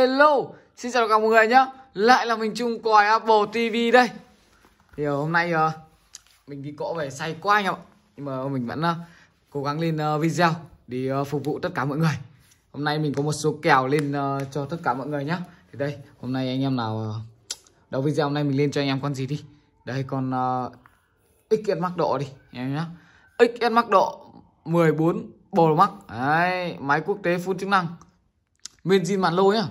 Hello, xin chào tất cả mọi người nhé Lại là mình Chung Còi Apple TV đây Thì hôm nay ờ, mình đi cỗ về say quá anh ạ Nhưng mà mình vẫn ờ, cố gắng lên ờ, video để phục vụ tất cả mọi người Hôm nay mình có một số kèo lên cho tất cả mọi người nhé Thì đây, hôm nay anh em nào đầu video hôm nay mình lên cho anh em con gì đi Đây con uh, XS mắc độ đi anh em nhé XS mắc độ 14 Pro mắc, Đấy, máy quốc tế full chức năng Nguyên zin màn lô nhá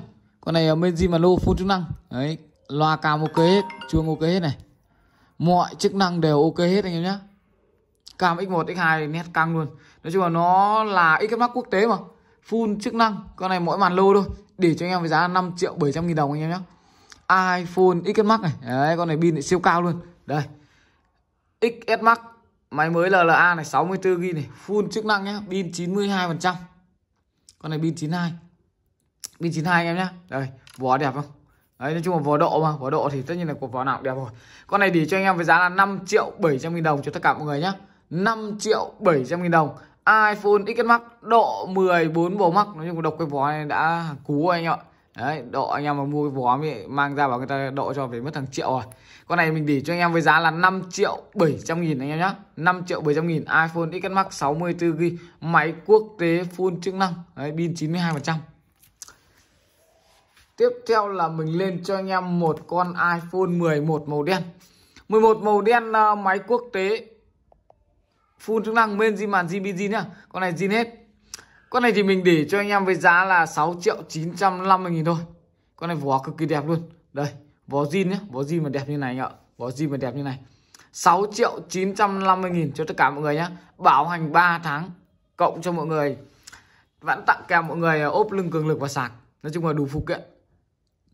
con này ở Menji mà lô full chức năng đấy loa cam ok hết chuông ok hết này mọi chức năng đều ok hết anh em nhé cam x1 x2 nét căng luôn nói chung là nó là x quốc tế mà full chức năng con này mỗi màn lô thôi để cho anh em với giá 5 triệu 700 nghìn đồng anh em nhé iPhone XS Max này đấy con này pin lại siêu cao luôn đây XS Max máy mới LLA này 64 g này full chức năng nhé pin 92 con này pin 92 pin 92 em nhé, đây vỏ đẹp không Đấy, nói chung là vỏ độ mà vỏ độ thì tất nhiên là cục vỏ nào cũng đẹp rồi con này để cho anh em với giá là 5 triệu 700 nghìn đồng cho tất cả mọi người nhé 5 triệu 700 nghìn đồng iPhone x Max độ 14 bộ mắc nói chung là đọc cái vỏ này đã cú anh ạ Đấy, độ anh em mà mua cái vỏ mới mang ra bảo người ta độ cho về mất thằng triệu rồi Con này mình để cho anh em với giá là 5 triệu 700 nghìn anh em nhé, 5 triệu 700 nghìn iPhone x Max 64GB Máy quốc tế full chức năng Đấy, pin 92% Tiếp theo là mình lên cho anh em một con iPhone 11 màu đen 11 màu đen ờ, máy quốc tế Full chức năng bên di màn GBG nhá Con này zin hết Con này thì mình để cho anh em với giá là 6 triệu 950 nghìn thôi Con này vỏ cực kỳ đẹp luôn Đây vỏ zin nhá Vỏ zin mà đẹp như này anh ạ Vỏ zin mà đẹp như này 6 triệu 950 nghìn cho tất cả mọi người nhé Bảo hành 3 tháng Cộng cho mọi người Vẫn tặng kèm mọi người ờ, ốp lưng cường lực và sạc Nói chung là đủ phụ kiện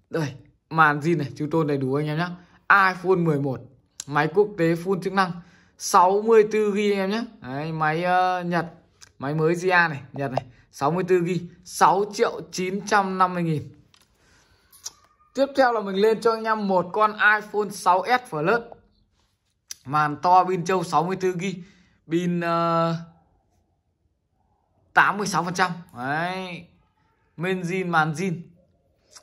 đây màn zin này chúng tôi đầy đủ anh em nhé iPhone 11 máy quốc tế full chức năng 64 anh em nhé Đấy, máy uh, Nhật máy mới GA này Nhật này 64 g 6 triệu 950 nghìn tiếp theo là mình lên cho anh em một con iPhone 6s Plus màn to pin trâu 64 g pin ờ, uh, 86% đấy men zin màn zin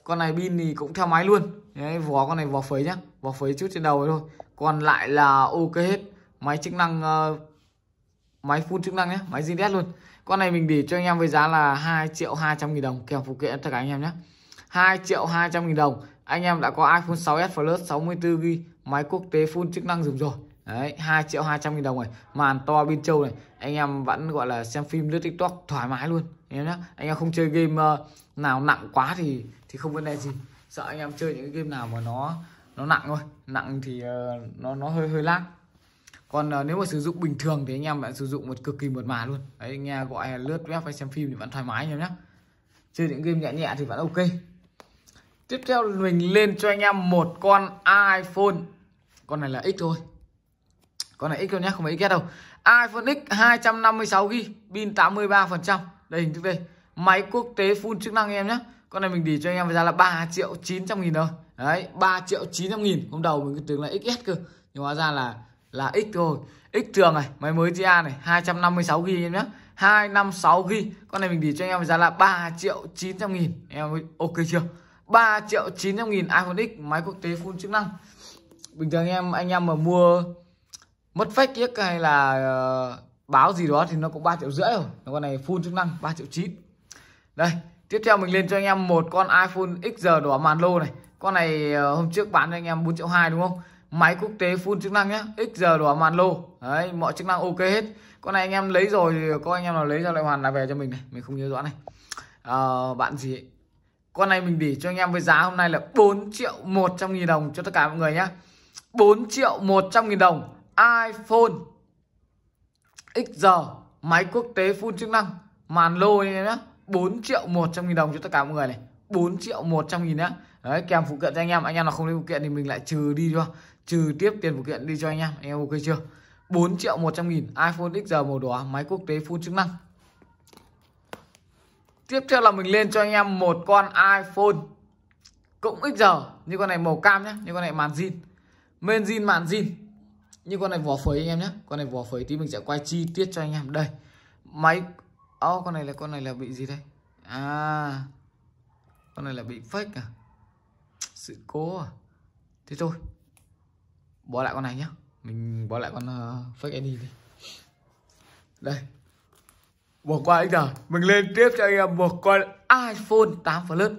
con này pin thì cũng theo máy luôn đấy, vỏ con này vỏ phấy nhá vỏ phấy chút trên đầu ấy thôi còn lại là ok hết máy chức năng uh, máy full chức năng nhé máy GDS luôn con này mình để cho anh em với giá là 2 triệu 200 nghìn đồng kèm phụ kiện tất cả anh em nhé 2 triệu 200 nghìn đồng anh em đã có iPhone 6s Plus 64GB máy quốc tế full chức năng dùng rồi đấy 2 triệu 200 nghìn đồng này màn to bên châu này anh em vẫn gọi là xem phim lướt tiktok thoải mái luôn anh em nhé anh em không chơi game ờ, nào nặng quá thì thì không vấn đề gì sợ anh em chơi những cái game nào mà nó nó nặng thôi nặng thì uh, nó nó hơi hơi lag còn uh, nếu mà sử dụng bình thường thì anh em bạn sử dụng một cực kỳ mượt mà luôn đấy nghe gọi lướt web hay xem phim thì vẫn thoải mái anh em nhé chơi những game nhẹ nhẹ thì vẫn ok tiếp theo mình lên cho anh em một con iPhone con này là X thôi con này X thôi nhé không phải XS đâu iPhone X 256 GB pin 83% đây hình thức đây máy quốc tế full chức năng em nhé con này mình để cho anh em với giá là 3 triệu 900 nghìn thôi đấy 3 triệu 900 nghìn hôm đầu mình cứ tưởng là XS cơ nhưng hóa ra là là X thôi X thường này máy mới GA này 256 GB em nhé 256 GB con này mình để cho anh em với giá là 3 triệu 900 nghìn em ok chưa 3 triệu 900 nghìn iPhone X máy quốc tế full chức năng bình thường anh em anh em mà mua mất fake kiếc hay là uh, báo gì đó thì nó cũng 3 triệu rưỡi rồi con này full chức năng 3 triệu 9 đây Tiếp theo mình lên cho anh em một con iPhone XR đỏ màn lô này. Con này ờ, hôm trước bán cho anh em 4 triệu 2 đúng không? Máy quốc tế full chức năng nhá, XR đỏ màn lô. Đấy, mọi chức năng ok hết. Con này anh em lấy rồi có anh em nào lấy ra lại hoàn lại về cho mình này, mình không nhớ rõ này. À, bạn gì ấy? Con này mình để cho anh em với giá hôm nay là 4 triệu 100 nghìn đồng cho tất cả mọi người nhá. 4 triệu 100 nghìn đồng iPhone XR máy quốc tế full chức năng màn lô anh em nhé 4 triệu 100 nghìn đồng cho tất cả mọi người này 4 triệu 100 nghìn á đấy kèm phụ kiện cho anh em anh em nào không lấy phụ kiện thì mình lại trừ đi thôi trừ tiếp tiền phụ kiện đi cho anh em anh em ok chưa 4 triệu 100 nghìn iPhone XR màu đỏ máy quốc tế full chức năng tiếp theo là mình lên cho anh em một con iPhone cũng XR như con này màu cam nhá như con này màn zin men zin màn zin như con này vỏ phới anh em nhé con này vỏ phới tí mình sẽ quay chi tiết cho anh em đây máy oh, con này là con này là bị gì đây à con này là bị fake à sự cố à thế thôi bỏ lại con này nhá mình bỏ lại con uh, fake id đi đây bỏ qua anh nào mình lên tiếp cho anh em một con iphone 8 plus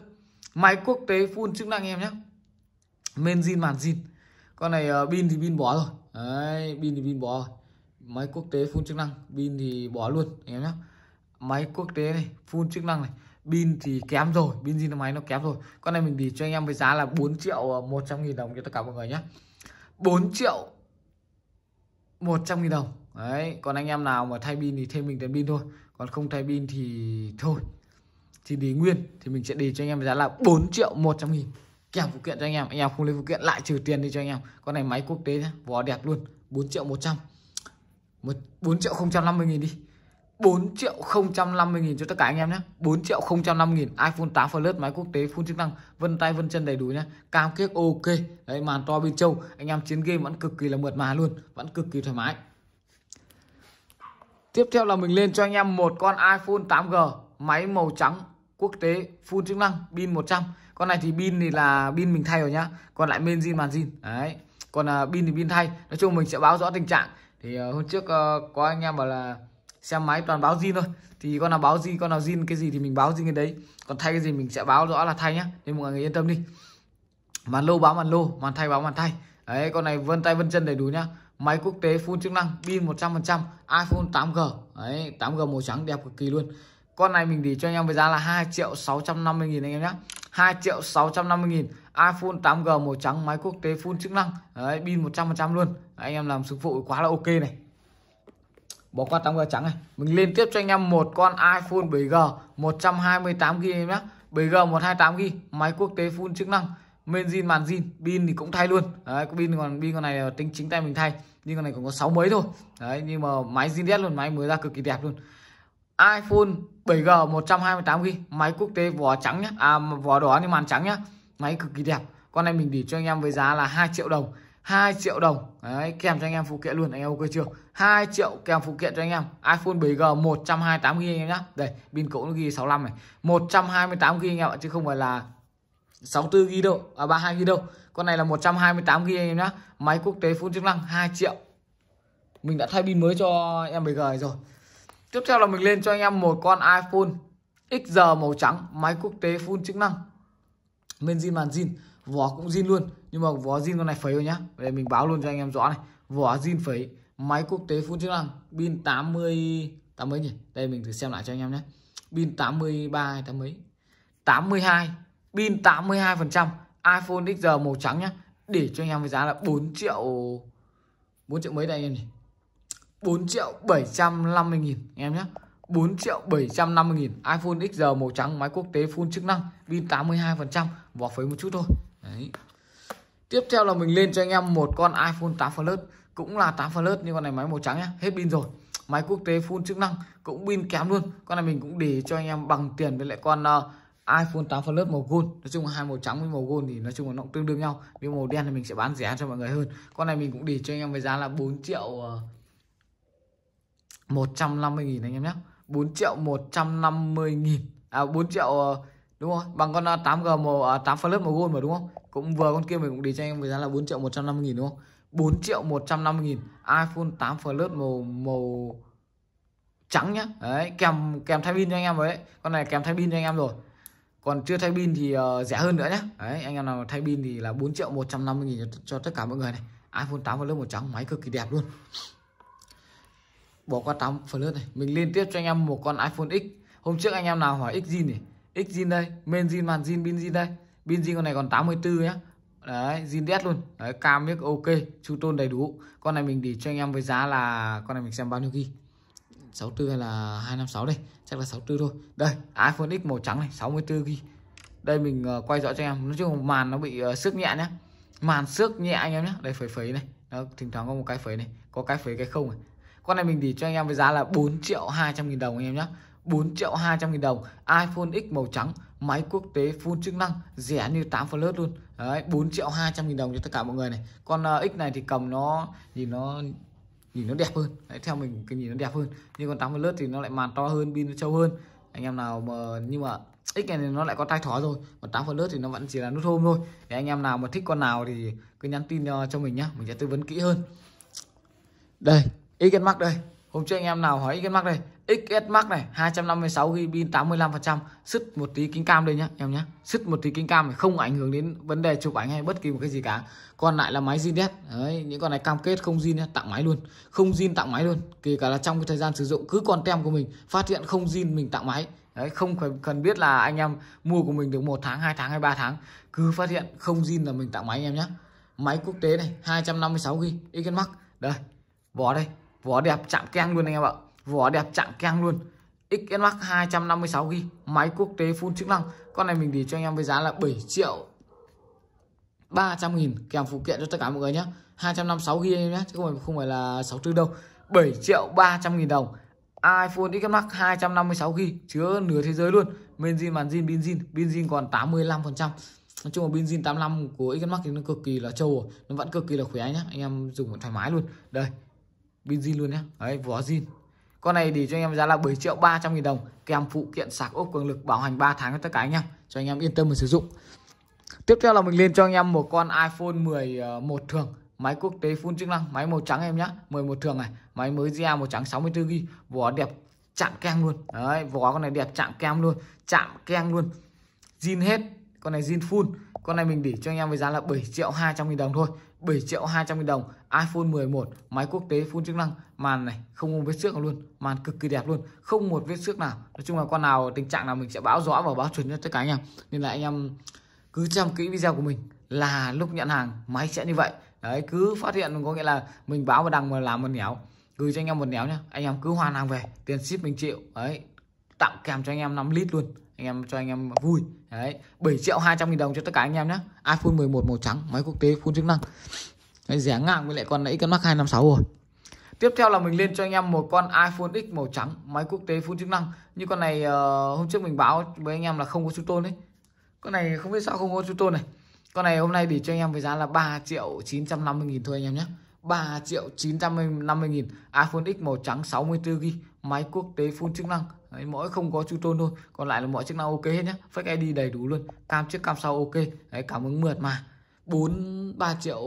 máy quốc tế full chức năng em nhé men zin màn zin con này ờ, pin uh, thì pin bỏ rồi đấy pin thì pin bỏ rồi máy quốc tế full chức năng pin thì bỏ luôn anh em nhé máy quốc tế này full chức năng này pin thì kém rồi pin gì zin máy nó kém rồi con này mình thì cho anh em với giá là 4 triệu 100 à, nghìn đồng cho tất cả mọi người nhé 4 triệu 100 nghìn đồng đấy còn anh em nào mà thay pin thì thêm mình tiền pin thôi còn không thay pin thì thôi thì để nguyên thì mình sẽ để cho anh em với giá là 4 triệu 100 nghìn kèm phụ kiện cho anh em anh em không lấy phụ kiện lại trừ tiền đi cho anh em con này máy quốc tế nhé vỏ đẹp luôn 4 triệu 100 4 triệu 050 nghìn đi 4 triệu 050 nghìn cho tất cả anh em nhé 4 triệu 050 nghìn iPhone 8 Plus máy quốc tế full chức năng Vân tay vân chân đầy đủ nhé Cam kết ok Đấy màn to bên châu Anh em chiến game vẫn cực kỳ là mượt mà luôn Vẫn cực kỳ thoải mái Tiếp theo là mình lên cho anh em một con iPhone 8G Máy màu trắng quốc tế full chức năng pin 100 Con này thì pin thì là pin mình thay rồi nhá Còn lại main zin màn zin Đấy Còn à, pin thì pin thay Nói chung mình sẽ báo rõ tình trạng Thì uh, hôm trước uh, có anh em bảo là xem máy toàn báo zin thôi thì con nào báo zin con nào zin cái gì thì mình báo zin cái đấy còn thay cái gì mình sẽ báo rõ là thay nhá nên mọi người yên tâm đi màn lô báo màn lô màn thay báo màn thay đấy con này vân tay vân chân đầy đủ nhá máy quốc tế full chức năng pin 100% iPhone 8G đấy 8G màu trắng đẹp cực kỳ luôn con này mình để cho anh em với giá là 2 triệu 650 nghìn anh em nhé 2 triệu 650 nghìn iPhone 8G màu trắng máy quốc tế full chức năng đấy pin 100% luôn anh em làm sư phụ quá là ok này bỏ qua tám g trắng này mình liên tiếp cho anh em một con iPhone 7G 128 gb nhé 7G 128 gb máy quốc tế full chức năng men zin màn zin pin thì cũng thay luôn đấy pin còn pin con này tính chính tay mình thay nhưng con này cũng có sáu mấy thôi đấy nhưng mà máy zin đét luôn máy mới ra cực kỳ đẹp luôn iPhone 7G 128 gb máy quốc tế vỏ trắng nhá à vỏ đỏ nhưng màn trắng nhá máy cực kỳ đẹp con này mình để cho anh em với giá là 2 triệu đồng 2 triệu đồng Đấy, kèm cho anh em phụ kiện luôn anh em ok chưa 2 triệu kèm phụ kiện cho anh em iPhone 7G 128 GB anh em nhá đây pin cũ nó ghi 65 này 128 GB anh em ạ chứ không phải là 64 GB đâu à 32 GB đâu con này là 128 GB anh em nhá máy quốc tế full chức năng 2 triệu mình đã thay pin mới cho em 7G rồi tiếp theo là mình lên cho anh em một con iPhone XR màu trắng máy quốc tế full chức năng bên zin màn zin vỏ cũng zin luôn nhưng mà vỏ zin con này phẩy rồi nhá đây mình báo luôn cho anh em rõ này vỏ zin phẩy máy quốc tế full chức năng pin 80 tám mấy nhỉ đây mình thử xem lại cho anh em nhé pin 83 hay tám mấy 82 pin 82 phần trăm iPhone XR màu trắng nhá để cho anh em với giá là 4 triệu 4 triệu mấy đây anh em nhỉ 4 triệu 750 nghìn anh em nhé 4 triệu 750 nghìn iPhone XR màu trắng máy quốc tế full chức năng pin 82 phần trăm vỏ phấy một chút thôi đấy tiếp theo là mình lên cho anh em một con iPhone 8 Plus cũng là 8 Plus nhưng con này máy màu trắng nhá hết pin rồi máy quốc tế full chức năng cũng pin kém luôn con này mình cũng để cho anh em bằng tiền với lại con uh, iPhone 8 Plus màu gold nói chung là hai màu trắng với màu gold thì nói chung là nó cũng tương đương nhau nhưng màu đen thì mình sẽ bán rẻ cho mọi người hơn con này mình cũng để cho anh em với giá là 4 triệu uh, ờ, 150 nghìn anh em nhé 4 triệu 150 nghìn à 4 triệu uh, đúng không bằng con 8G à, một màu 8 Plus màu gold mà đúng không cũng vừa con kia mình cũng đi cho anh em với giá là 4 triệu 150 nghìn đúng không 4 triệu 150 nghìn iPhone 8 Plus màu màu trắng nhá đấy kèm kèm thay pin cho anh em rồi đấy con này kèm thay pin cho anh em rồi còn chưa thay pin thì uh, rẻ hơn nữa nhé đấy anh em nào thay pin thì là 4 triệu 150 nghìn cho, cho tất cả mọi người này iPhone 8 Plus màu trắng máy cực kỳ đẹp luôn bỏ qua 8 Plus này mình liên tiếp cho anh em một con iPhone X hôm trước anh em nào hỏi X gì này x zin đây men zin màn zin bin zin đây bin zin con này còn 84 nhá đấy zin đét luôn đấy cam biết ok chu tôn đầy đủ con này mình để cho anh em với giá là con này mình xem bao nhiêu ghi 64 hay là 256 đây chắc là 64 thôi đây iPhone X màu trắng này 64 ghi đây mình ờ, quay rõ cho anh em nói chung màn nó bị ờ, xước nhẹ nhá màn xước nhẹ anh em nhé đây phẩy phẩy này đó, thỉnh thoảng có một cái phẩy này có cái phẩy cái không này con này mình để cho anh em với giá là 4 triệu 200 nghìn đồng anh em nhé 4 triệu 200 nghìn đồng iPhone X màu trắng máy quốc tế full chức năng rẻ như 8 plus luôn đấy 4 triệu 200 nghìn đồng cho tất cả mọi người này con uh, X này thì cầm nó nhìn nó nhìn nó đẹp hơn đấy, theo mình cái nhìn nó đẹp hơn nhưng con 8 plus thì nó lại màn to hơn pin nó trâu hơn anh em nào mà nhưng mà X này nó lại có tai thỏ rồi còn 8 plus thì nó vẫn chỉ là nút home thôi để anh em nào mà thích con nào thì cứ nhắn tin ờ, cho mình nhá mình sẽ tư vấn kỹ hơn đây X Max đây hôm trước anh em nào hỏi X Max đây XS Max này 256 GB pin 85% sứt một tí kính cam đây nhá em nhá sứt một tí kính cam này không ảnh hưởng đến vấn đề chụp ảnh hay bất kỳ một cái gì cả còn lại là máy zin đấy những con này cam kết không zin tặng máy luôn không zin tặng máy luôn kể cả là trong cái thời gian sử dụng cứ con tem của mình phát hiện không zin mình tặng máy đấy không cần cần biết là anh em mua của mình được một tháng 2 tháng hay 3 tháng cứ phát hiện không zin là mình tặng máy anh em nhé máy quốc tế này 256 GB XS Max đây vỏ đây vỏ đẹp chạm keng luôn anh em ạ vỏ đẹp chạm keng luôn XS Max 256GB máy quốc tế full chức năng con này mình để cho anh em với giá là 7 triệu 300 nghìn kèm phụ kiện cho tất cả mọi người nhé 256GB nhé chứ không phải, không phải là 64 đâu 7 triệu 300 nghìn đồng iPhone XS Max 256GB chứa nửa thế giới luôn men zin màn zin pin zin pin zin còn 85% Nói chung là pin zin 85 của XS Max thì nó cực kỳ là trâu Nó vẫn cực kỳ là khỏe nhá Anh em dùng thoải mái luôn Đây Pin zin luôn nhé Đấy vỏ zin con này thì cho anh em giá là 7 triệu 300 nghìn đồng kèm phụ kiện sạc ốp cường lực bảo hành 3 tháng cho tất cả anh em cho anh em yên tâm mà sử dụng tiếp theo là mình lên cho anh em một con iPhone 11 ờ, thường máy quốc tế full chức năng máy màu trắng em nhá 11 thường này máy mới ra màu trắng 64 g vỏ đẹp chạm keng luôn đấy vỏ con này đẹp chạm keng luôn chạm keng luôn zin hết con này zin full con này mình để cho anh em với giá là 7 triệu 200 nghìn đồng thôi 7 triệu 200 nghìn đồng iPhone 11 máy quốc tế full chức năng màn này không một vết xước luôn màn cực kỳ đẹp luôn không một vết xước nào nói chung là con nào tình trạng nào mình sẽ báo rõ và báo chuẩn cho tất cả anh em nên là anh em cứ xem kỹ video của mình là lúc nhận hàng máy sẽ như vậy đấy cứ phát hiện có nghĩa là mình báo và đăng mà làm một nẻo gửi cho anh em một nẻo nhá anh em cứ hoàn hàng về tiền ship mình chịu đấy tặng kèm cho anh em 5 lít luôn anh em cho anh em vui đấy 7 triệu 200 nghìn đồng cho tất cả anh em nhé iPhone 11 màu trắng máy quốc tế full chức năng Đấy, rẻ ngang với lại con nãy con Max 256 rồi Tiếp theo là mình lên cho anh em một con iPhone X màu trắng Máy quốc tế full chức năng Như con này uh, hôm trước mình báo với anh em là không có chú tôn đấy Con này không biết sao không có chú tôn này Con này hôm nay để cho anh em với giá là 3 triệu 950 nghìn thôi anh em nhé 3 triệu 950 nghìn iPhone X màu trắng 64GB Máy quốc tế full chức năng Đấy, mỗi không có chu tôn thôi còn lại là mọi chức năng ok hết nhé fake id đầy đủ luôn cam trước cam sau ok Đấy, cảm ứng mượt mà 4 3 triệu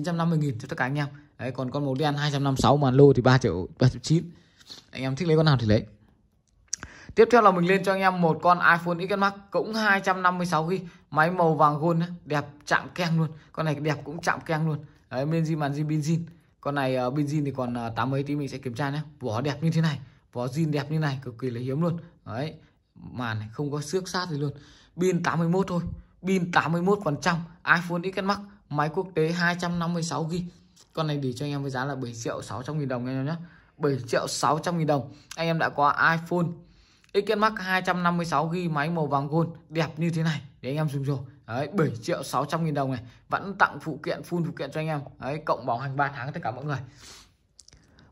950 nghìn cho tất cả anh em đấy còn con màu đen 256 mà lô thì 3 triệu 3 triệu 9 anh em thích lấy con nào thì lấy Tiếp theo là mình lên cho anh em một con iPhone X Max cũng 256GB, máy màu vàng gold đấy, đẹp chạm keng luôn. Con này đẹp cũng chạm keng luôn. Đấy bên zin màn zin pin zin. Con này uh, ờ, pin zin thì còn uh, ờ, 8 mấy tí mình sẽ kiểm tra nhé. Vỏ đẹp như thế này, vỏ zin đẹp như này cực kỳ là hiếm luôn. Đấy, màn này không có xước sát gì luôn. Pin 81 thôi. Pin 81% iPhone X Max máy quốc tế 256 GB con này để cho anh em với giá là 7 triệu 600 nghìn đồng anh em nhé 7 triệu 600 nghìn đồng anh em đã có iPhone Xken Max 256 GB máy màu vàng gold đẹp như thế này để anh em dùng rồi Đấy, 7 triệu 600 nghìn đồng này vẫn tặng phụ kiện full phụ kiện cho anh em Đấy, cộng bảo hành 3 tháng tất cả mọi người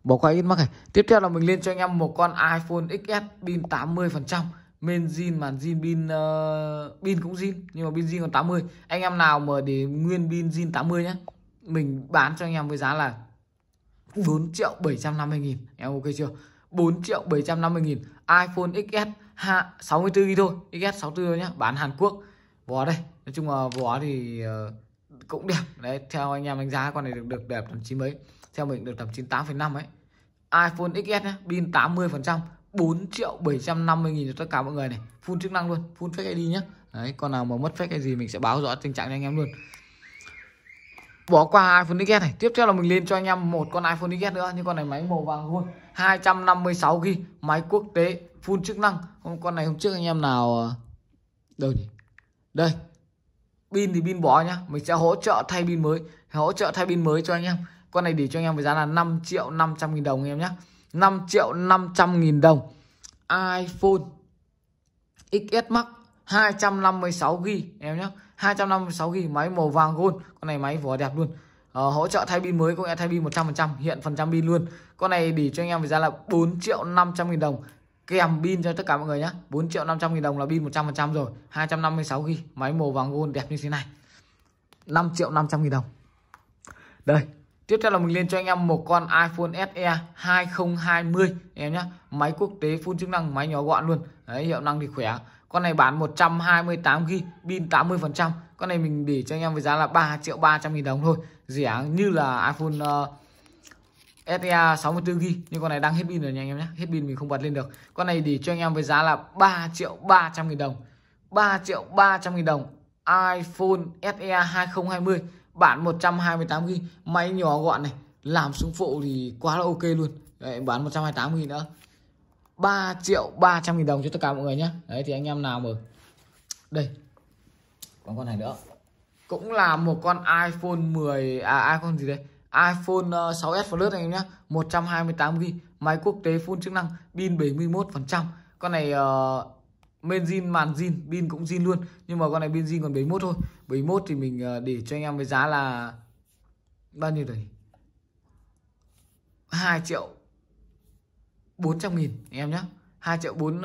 bỏ qua ít mắc này tiếp theo là mình lên cho anh em một con iPhone XS pin 80 phần trăm men zin màn zin pin uh, pin cũng zin nhưng mà pin zin còn 80 anh em nào mà để nguyên pin zin 80 nhé mình bán cho anh em với giá là 4 triệu 750 nghìn em ok chưa 4 triệu 750 nghìn iPhone XS ha, 64 đi thôi XS 64 thôi nhá bán Hàn Quốc vỏ đây nói chung là vỏ thì uh, cũng đẹp đấy theo anh em đánh giá con này được được đẹp tầm chín mấy theo mình được tầm 98,5 ấy iPhone XS nhá, pin 80 phần trăm 4 triệu 750 nghìn cho tất cả mọi người này full chức năng luôn full fake ID nhé đấy con nào mà mất fake cái gì mình sẽ báo rõ tình trạng cho anh em luôn bỏ qua iPhone XS này tiếp theo là mình lên cho anh em một con iPhone XS nữa nhưng con này máy màu vàng luôn 256 g máy quốc tế full chức năng hôm con này hôm trước anh em nào ờ, đâu nhỉ đây pin thì pin bỏ nhá mình sẽ hỗ trợ thay pin mới hỗ trợ thay pin mới cho anh em con này để cho anh em với giá là 5 triệu 500 nghìn đồng anh em nhé 5 triệu 500 nghìn đồng iPhone XS Max 256GB em nhé 256GB máy màu vàng gold con này máy vỏ đẹp luôn ờ, hỗ trợ thay pin mới cũng em thay pin 100% hiện phần trăm pin luôn con này để cho anh em với giá là 4 triệu 500 nghìn đồng kèm pin cho tất cả mọi người nhé 4 triệu 500 nghìn đồng là pin 100% rồi 256GB máy màu vàng gold đẹp như thế này 5 triệu 500 nghìn đồng đây Tiếp theo là mình lên cho anh em một con iPhone SE 2020 em nhé Máy quốc tế full chức năng, máy nhỏ gọn luôn. Đấy, hiệu năng thì khỏe. Con này bán 128 GB, pin 80%. Con này mình để cho anh em với giá là 3 triệu 300 nghìn đồng thôi. Rẻ như là iPhone uh, SE 64 GB nhưng con này đang hết pin rồi nha anh em nhé. Hết pin mình không bật lên được. Con này để cho anh em với giá là 3 triệu 300 nghìn đồng. 3 triệu 300 nghìn đồng iPhone SE 2020 bản 128 g máy nhỏ gọn này làm xuống phụ thì quá là ok luôn đấy, bán 128 000 nữa 3 triệu 300 nghìn đồng cho tất cả mọi người nhé đấy thì anh em nào mà đây còn con này nữa cũng là một con iPhone 10 à iPhone gì đây iPhone 6s ờ, Plus anh em nhé 128 g máy quốc tế full chức năng pin 71 phần trăm con này uh, men zin màn zin pin cũng zin luôn nhưng mà con này pin zin còn 71 thôi 71 thì mình ờ, để cho anh em với giá là bao nhiêu đấy 2 triệu 400 nghìn anh em nhé 2 triệu 4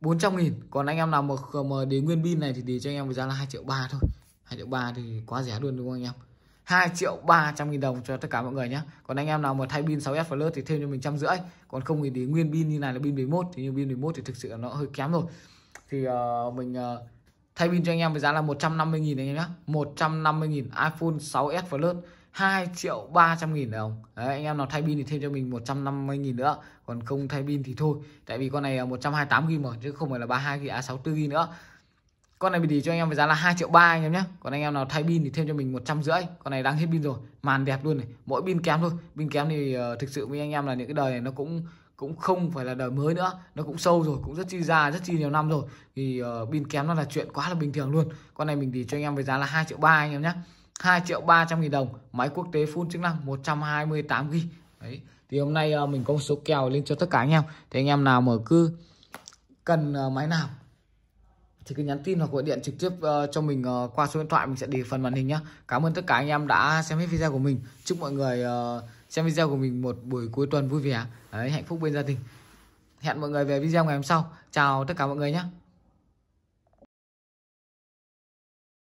400 ờ, nghìn còn anh em nào mà, mà để nguyên pin này thì để cho anh em với giá là 2 triệu 3 thôi 2 triệu 3 thì quá rẻ luôn đúng không anh em 2 triệu 300 nghìn đồng cho tất cả mọi người nhé Còn anh em nào mà thay pin 6S Plus thì thêm cho mình trăm rưỡi Còn không thì nguyên pin như này là pin 11 Thì như pin 11 thì thực sự là nó hơi kém rồi Thì uh, mình uh, thay pin cho anh em với giá là 150 nghìn anh em nhé 150 nghìn iPhone 6S Plus 2 triệu 300 nghìn đồng Đấy, anh em nào thay pin thì thêm cho mình 150 nghìn nữa còn không thay pin thì thôi tại vì con này 128 gb mà chứ không phải là 32 gb à 64 gb nữa con này mình để cho anh em với giá là 2 triệu ba anh em nhé còn anh em nào thay pin thì thêm cho mình một trăm rưỡi con này đang hết pin rồi màn đẹp luôn này mỗi pin kém thôi pin kém thì uh, thực sự với anh em là những cái đời này nó cũng cũng không phải là đời mới nữa nó cũng sâu rồi cũng rất chi ra rất chi nhiều năm rồi thì ờ, pin uh, kém nó là chuyện quá là bình thường luôn con này mình để cho anh em với giá là hai triệu ba anh em nhé 2 triệu 300 nghìn đồng máy quốc tế full chức năng 128 g đấy thì hôm nay uh, mình có một số kèo lên cho tất cả anh em thì anh em nào mở cư cần uh, máy nào thì cứ nhắn tin hoặc gọi điện trực tiếp uh, cho mình uh, qua số điện thoại mình sẽ để phần màn hình nhé cảm ơn tất cả anh em đã xem hết video của mình chúc mọi người uh, xem video của mình một buổi cuối tuần vui vẻ Đấy, hạnh phúc bên gia đình hẹn mọi người về video ngày hôm sau chào tất cả mọi người nhé